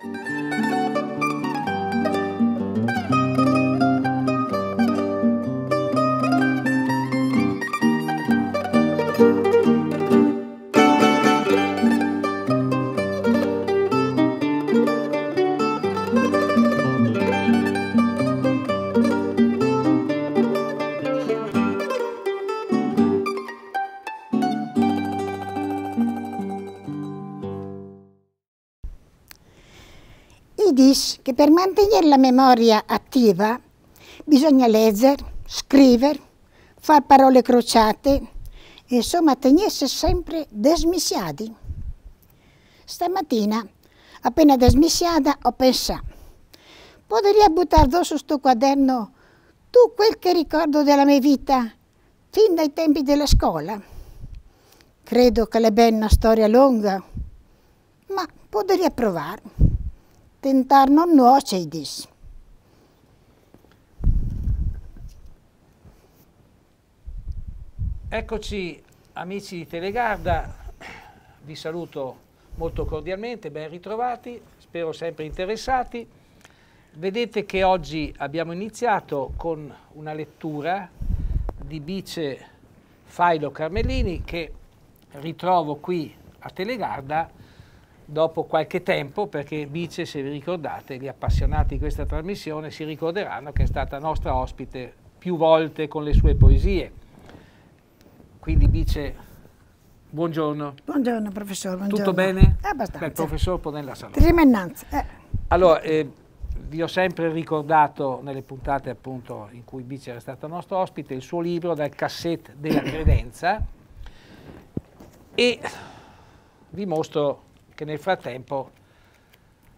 Thank you. Yiddish che per mantenere la memoria attiva bisogna leggere, scrivere, fare parole crociate, insomma tenersi sempre desmissiati. Stamattina, appena desmissiata, ho pensato, potrei buttare su questo quaderno tu quel che ricordo della mia vita fin dai tempi della scuola. Credo che le una storia lunga, ma potrei provare tentar non Tentarnon nuoceidis. Eccoci amici di Telegarda, vi saluto molto cordialmente, ben ritrovati, spero sempre interessati. Vedete che oggi abbiamo iniziato con una lettura di Bice Failo Carmelini che ritrovo qui a Telegarda dopo qualche tempo, perché Bice, se vi ricordate, gli appassionati di questa trasmissione si ricorderanno che è stata nostra ospite più volte con le sue poesie. Quindi Bice, buongiorno. Buongiorno professore, buongiorno. Tutto bene? È eh, abbastanza. Beh, professor Ponella Salone. Trimennanza. Eh. Allora, eh, vi ho sempre ricordato nelle puntate appunto in cui Bice era stata nostra ospite il suo libro Dal cassetto della credenza e vi mostro che nel frattempo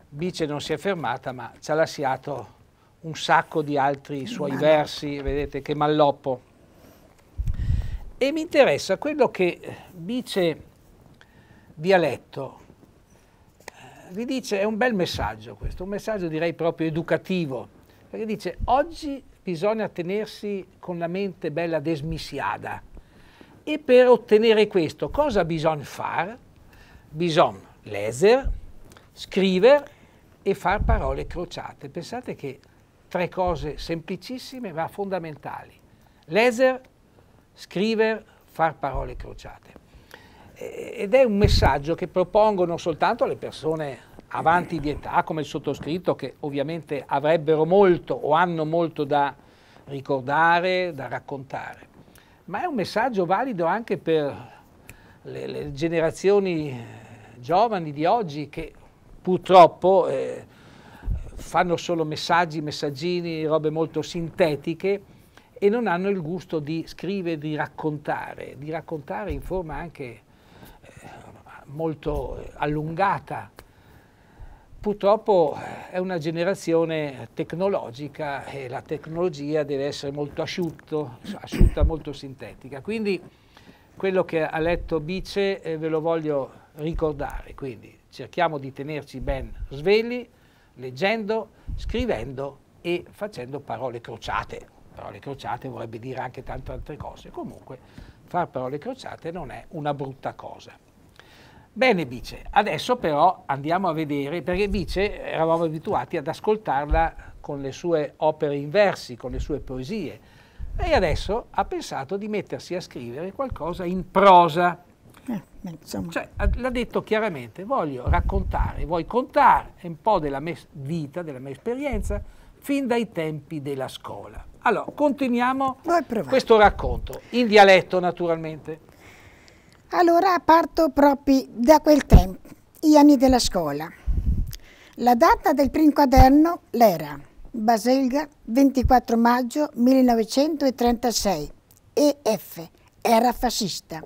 Bice non si è fermata ma ci ha lasciato un sacco di altri suoi versi, vedete che malloppo. E mi interessa quello che Bice vi ha letto. Eh, vi dice, è un bel messaggio questo, un messaggio direi proprio educativo, perché dice oggi bisogna tenersi con la mente bella desmissiada e per ottenere questo cosa bisogna fare? Bisogna laser, scrivere e far parole crociate. Pensate che tre cose semplicissime ma fondamentali. Laser, scrivere, far parole crociate. Eh, ed è un messaggio che propongo non soltanto alle persone avanti di età come il sottoscritto che ovviamente avrebbero molto o hanno molto da ricordare, da raccontare, ma è un messaggio valido anche per le, le generazioni giovani di oggi che purtroppo eh, fanno solo messaggi, messaggini, robe molto sintetiche e non hanno il gusto di scrivere, di raccontare, di raccontare in forma anche eh, molto allungata. Purtroppo eh, è una generazione tecnologica e la tecnologia deve essere molto asciutto, asciutta, molto sintetica. Quindi quello che ha letto Bice eh, ve lo voglio ricordare. Quindi cerchiamo di tenerci ben svegli, leggendo, scrivendo e facendo parole crociate. Parole crociate vorrebbe dire anche tante altre cose. Comunque, far parole crociate non è una brutta cosa. Bene, Bice, adesso però andiamo a vedere, perché Bice eravamo abituati ad ascoltarla con le sue opere in versi, con le sue poesie, e adesso ha pensato di mettersi a scrivere qualcosa in prosa. Eh, cioè, l'ha detto chiaramente, voglio raccontare, vuoi contare un po' della mia vita, della mia esperienza, fin dai tempi della scuola. Allora, continuiamo questo racconto, in dialetto naturalmente. Allora parto proprio da quel tempo, gli anni della scuola. La data del primo quaderno l'era Baselga 24 maggio 1936 EF, era fascista.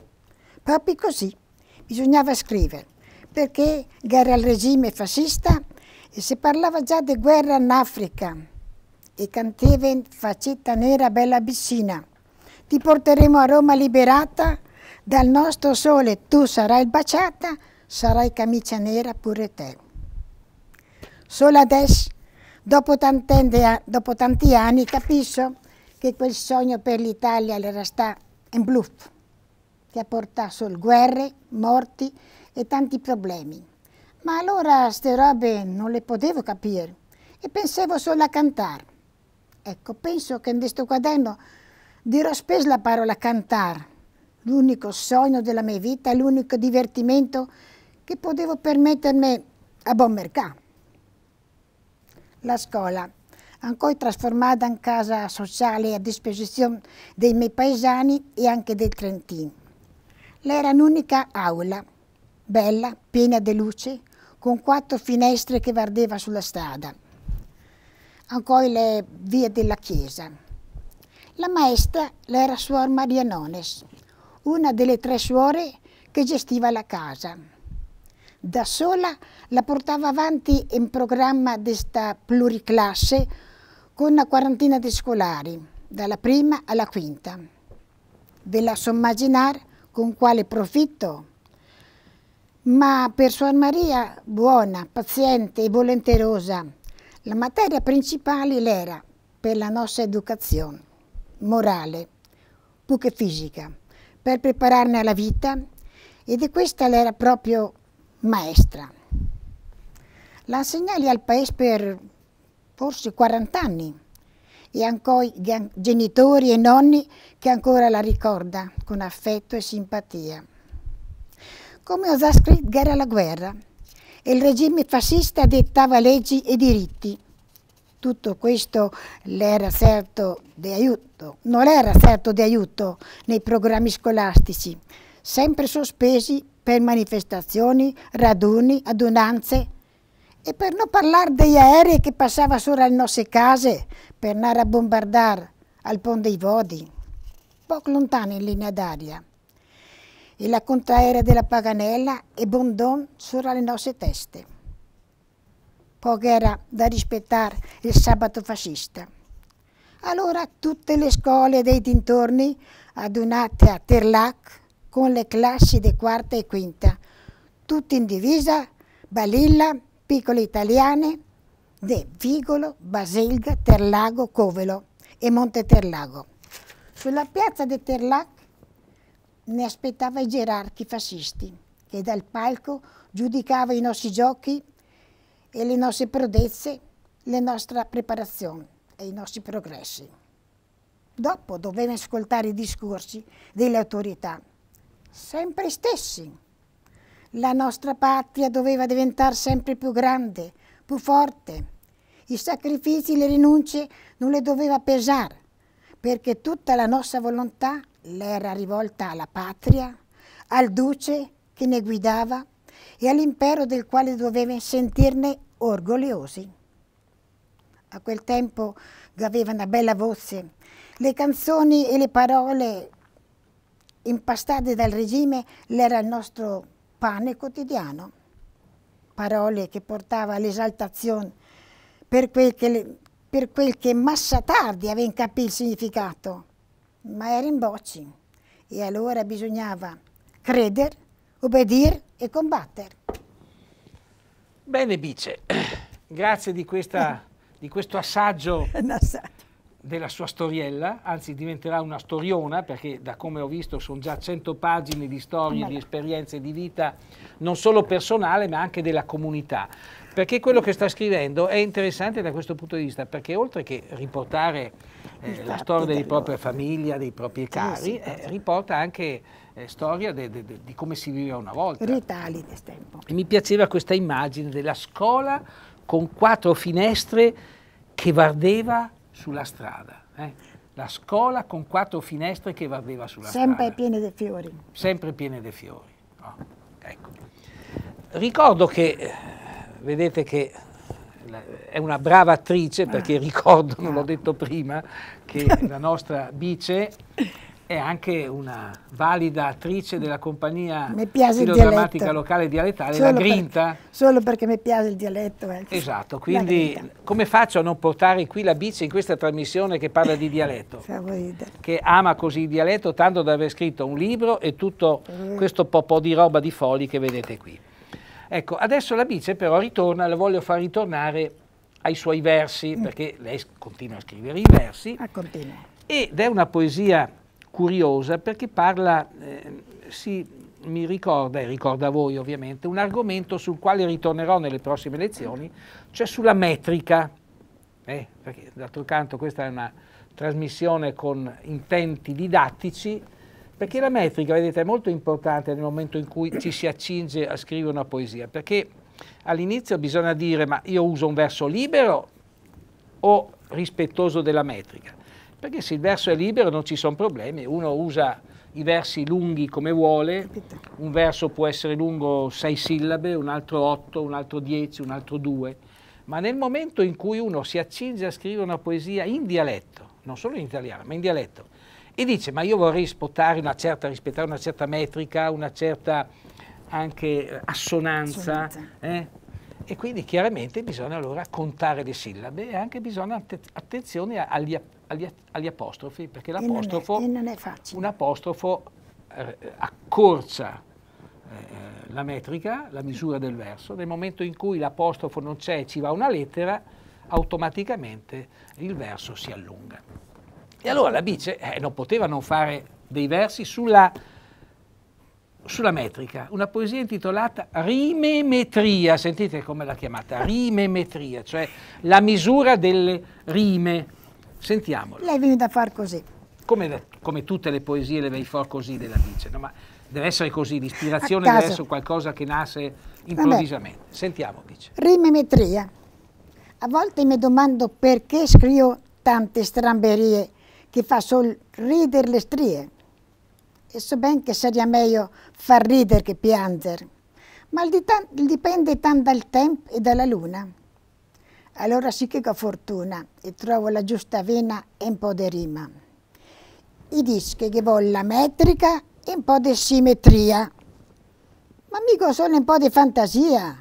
Proprio così, bisognava scrivere, perché guerra al regime fascista e si parlava già di guerra in Africa e canteva in Facetta Nera Bella Abissina. Ti porteremo a Roma liberata, dal nostro sole tu sarai baciata, sarai camicia nera pure te. Solo adesso, dopo, dopo tanti anni, capisco che quel sogno per l'Italia era stato in bluff che ha portato guerre, morti e tanti problemi. Ma allora queste robe non le potevo capire e pensavo solo a cantare. Ecco, penso che in questo quaderno dirò spesso la parola cantare, l'unico sogno della mia vita, l'unico divertimento che potevo permettermi a buon mercato. La scuola, ancora trasformata in casa sociale a disposizione dei miei paesani e anche del Trentino. Era un'unica aula, bella, piena di luce, con quattro finestre che vardeva sulla strada, ancora le vie della chiesa. La maestra era Suor Maria Nones, una delle tre suore che gestiva la casa. Da sola la portava avanti in programma di questa pluriclasse con una quarantina di scolari, dalla prima alla quinta. Ve la so immaginare con quale profitto? Ma per Suor Maria, buona, paziente e volenterosa, la materia principale l'era per la nostra educazione morale, più che fisica, per prepararne alla vita ed è questa l'era proprio maestra. La segnali al paese per forse 40 anni e ancora i genitori e nonni che ancora la ricorda con affetto e simpatia. Come osò scritto, guerra la guerra e il regime fascista dettava leggi e diritti. Tutto questo era certo di aiuto, non era certo di aiuto nei programmi scolastici, sempre sospesi per manifestazioni, raduni, adunanze, e per non parlare degli aerei che passavano sopra le nostre case per andare a bombardare al Ponte dei Vodi, poco lontano in linea d'aria. E la contraerea della Paganella e Bondon sopra le nostre teste. Poco era da rispettare il sabato fascista. Allora tutte le scuole dei dintorni adunate a Terlac con le classi di quarta e quinta, tutte in divisa, balilla, Piccole Italiane di Vigolo, Baselga, Terlago, Covelo e Monte Terlago. Sulla piazza di Terlac ne aspettava i gerarchi fascisti che dal palco giudicava i nostri giochi e le nostre prodezze, la nostra preparazione e i nostri progressi. Dopo doveva ascoltare i discorsi delle autorità, sempre stessi la nostra patria doveva diventare sempre più grande, più forte. I sacrifici, le rinunce non le doveva pesare, perché tutta la nostra volontà l'era rivolta alla patria, al duce che ne guidava e all'impero del quale doveva sentirne orgogliosi. A quel tempo aveva una bella voce. Le canzoni e le parole impastate dal regime l'era il nostro pane quotidiano, parole che portava all'esaltazione per quel che, per quel che massa tardi aveva capito il significato, ma era in bocci e allora bisognava credere, obbedire e combattere. Bene Bice, grazie di, questa, di questo assaggio della sua storiella, anzi diventerà una storiona perché da come ho visto sono già 100 pagine di storie, di esperienze, di vita, non solo personale ma anche della comunità. Perché quello che sta scrivendo è interessante da questo punto di vista, perché oltre che riportare eh, la storia della propria famiglia, dei propri cari, eh, riporta anche eh, storia di come si viveva una volta. Ritali del tempo. E mi piaceva questa immagine della scuola con quattro finestre che vardeva sulla strada. Eh? La scuola con quattro finestre che varreva sulla Sempre strada. Sempre piene di fiori. Sempre piene di fiori. No? Ecco. Ricordo che, eh, vedete che è una brava attrice, perché ah. ricordo, non l'ho ah. detto prima, che la nostra Bice è anche una valida attrice della compagnia filodrammatica locale dialettale, solo la Grinta. Perché, solo perché mi piace il dialetto. Eh. Esatto, quindi come faccio a non portare qui la bici in questa trasmissione che parla di dialetto? Favorita. Che ama così il dialetto, tanto da aver scritto un libro e tutto mm. questo po', po' di roba di foli che vedete qui. Ecco, adesso la bici però ritorna, la voglio far ritornare ai suoi versi, mm. perché lei continua a scrivere i versi. Ah, continua. Ed è una poesia curiosa perché parla, eh, si, mi ricorda, e ricorda voi ovviamente, un argomento sul quale ritornerò nelle prossime lezioni, cioè sulla metrica. Eh, perché d'altro canto questa è una trasmissione con intenti didattici, perché la metrica, vedete, è molto importante nel momento in cui ci si accinge a scrivere una poesia, perché all'inizio bisogna dire ma io uso un verso libero o rispettoso della metrica. Perché se il verso è libero non ci sono problemi, uno usa i versi lunghi come vuole, un verso può essere lungo sei sillabe, un altro otto, un altro dieci, un altro due, ma nel momento in cui uno si accinge a scrivere una poesia in dialetto, non solo in italiano, ma in dialetto, e dice ma io vorrei una certa, rispettare una certa metrica, una certa anche eh, assonanza, assonanza. Eh? E quindi chiaramente bisogna allora contare le sillabe e anche bisogna att attenzione agli, agli, agli, apostrofi, perché l'apostrofo, un apostrofo eh, accorcia eh, la metrica, la misura del verso, nel momento in cui l'apostrofo non c'è e ci va una lettera, automaticamente il verso si allunga. E allora la Bice eh, non poteva non fare dei versi sulla sulla metrica, una poesia intitolata Rimemetria, sentite come l'ha chiamata, rimemetria, cioè la misura delle rime. Sentiamola. Lei viene da far così. Come, come, tutte le poesie le vei for così della dice, no? ma deve essere così, l'ispirazione deve essere qualcosa che nasce improvvisamente. Vabbè. Sentiamo, dice. Rimemetria. A volte mi domando perché scrivo tante stramberie che fa sol ridere le strie e so ben che sarebbe meglio far ridere che piangere, ma dipende tanto dal tempo e dalla luna. Allora sì che ho fortuna e trovo la giusta vena e un po' di rima. I dischi che voglio la metrica e un po' di simmetria, ma mica solo un po' di fantasia.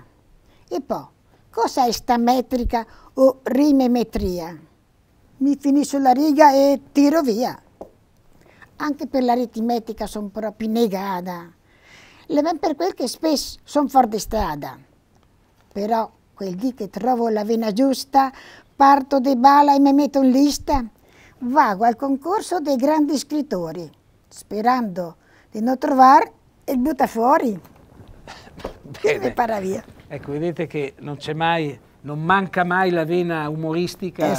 E poi, cos'è sta metrica o rimemetria? Mi finisco la riga e tiro via anche per l'aritmetica sono proprio negata. Le ben per quel che spesso sono fuori di strada. Però quel dì che trovo la vena giusta, parto di bala e mi metto in lista, vago al concorso dei grandi scrittori, sperando di non trovare il butta fuori. Bene. E mi para via. Ecco, vedete che non c'è mai non manca mai la vena umoristica,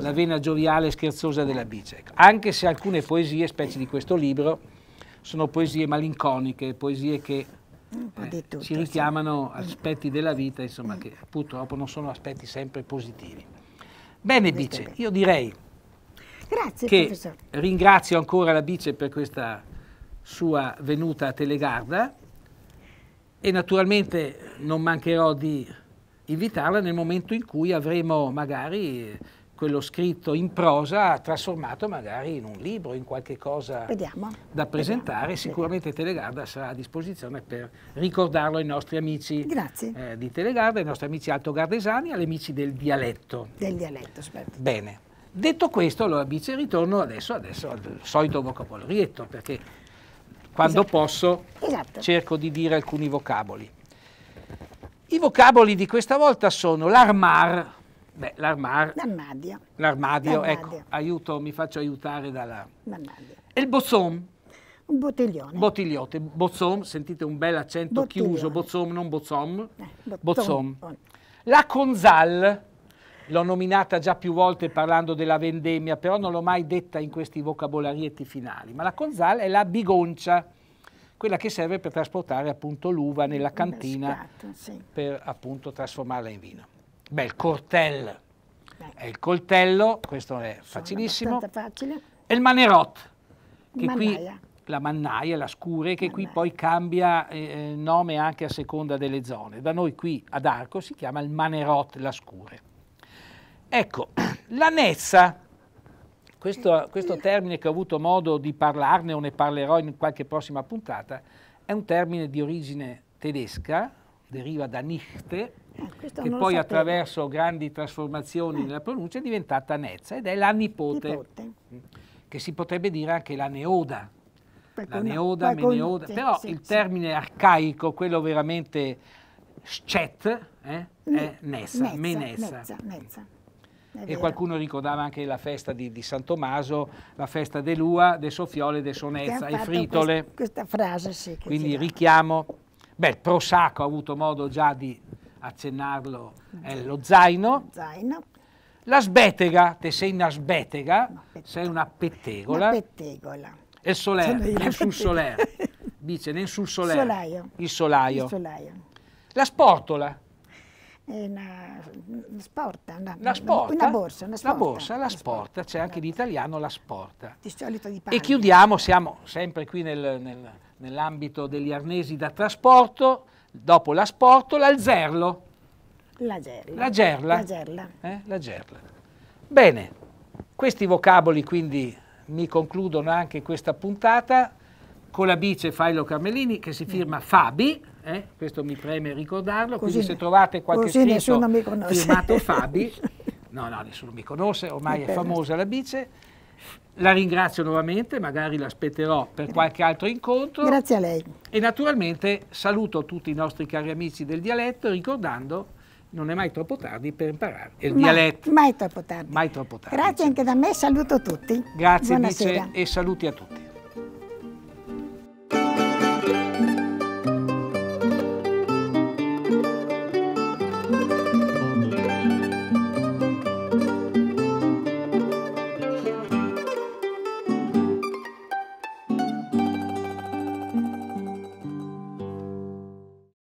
la vena gioviale e scherzosa della bice. Anche se alcune poesie, specie di questo libro, sono poesie malinconiche, poesie che eh, tutto, ci richiamano sì. aspetti della vita, insomma, mm. che purtroppo non sono aspetti sempre positivi. Bene, Bice, io direi Grazie, che professor. ringrazio ancora la Bice per questa sua venuta a Telegarda e naturalmente non mancherò di invitarla nel momento in cui avremo magari eh, quello scritto in prosa trasformato magari in un libro, in qualche cosa Vediamo. da presentare. Vediamo. Sicuramente Telegarda sarà a disposizione per ricordarlo ai nostri amici eh, di Telegarda, ai nostri amici Alto Gardesani, agli amici del dialetto. Del dialetto, aspetta. Bene. Detto questo, allora vice ritorno adesso, adesso al solito vocabolietto, perché quando esatto. posso esatto. cerco di dire alcuni vocaboli. I vocaboli di questa volta sono l'armar, beh, l'armar, l'armadio. l'armadio, ecco, aiuto, mi faccio aiutare dalla... L'armadio. E il bozzon. Un bottiglione. Bottigliote, bozzom, sentite un bel accento chiuso, bozzom, non bozzom, eh, bozzom. Oh. La conzal, l'ho nominata già più volte parlando della vendemmia, però non l'ho mai detta in questi vocabolarietti finali, ma la conzal è la bigoncia, quella che serve per trasportare appunto l'uva nella cantina pescato, sì. per appunto trasformarla in vino. Beh, il cortel Beh. è il coltello, questo è Sono facilissimo. Facile. E il manerot, che Mannaia. qui la mannaia, la scure, che mannaia. qui poi cambia eh, eh, nome anche a seconda delle zone. Da noi qui ad Arco si chiama il manerot, la scure. Ecco, la nezza questo, questo termine che ho avuto modo di parlarne o ne parlerò in qualche prossima puntata, è un termine di origine tedesca, deriva da Nichte, eh, che poi attraverso grandi trasformazioni nella pronuncia è diventata Nezza ed è la nipote, nipote, mm, che si potrebbe dire anche la neoda. Per la neoda, per meneoda, però sì, il sì. termine arcaico, quello veramente schet, eh, è Nessa, Menessa e qualcuno ricordava anche la festa di, di San Tommaso, la festa dell'Ua, de Soffiole, de Sonezza e Fritole. Questa, questa frase, sì. Quindi richiamo. Beh, il Prosacco ha avuto modo già di accennarlo, è eh, lo zaino. zaino. La sbetega, te sei una sbetega, una sei una pettegola. Una pettegola. E il solare, nessun solare. Dice, nessun solare. Il solaio. Il solaio. La sportola una, una sporta, una, la sporta, una borsa, una sporta. La borsa, la sporta, c'è anche in italiano la sporta. Di solito di E chiudiamo, siamo sempre qui nel, nel, nell'ambito degli arnesi da trasporto, dopo la sporto, l'alzerlo. La gerla. La gerla. La gerla. Eh? la gerla. Bene, questi vocaboli quindi mi concludono anche questa puntata con la bice Failo Carmelini che si mm. firma Fabi eh? questo mi preme ricordarlo, così, quindi se trovate qualche sito firmato Fabi, no no nessuno mi conosce, ormai mi è famosa la bice, la ringrazio nuovamente, magari l'aspetterò per qualche altro incontro. Grazie a lei. E naturalmente saluto tutti i nostri cari amici del dialetto ricordando non è mai troppo tardi per imparare il mai, dialetto. Mai troppo tardi. Mai troppo tardi. Grazie anche da me, saluto tutti. Grazie Buonasera. Bice, e saluti a tutti.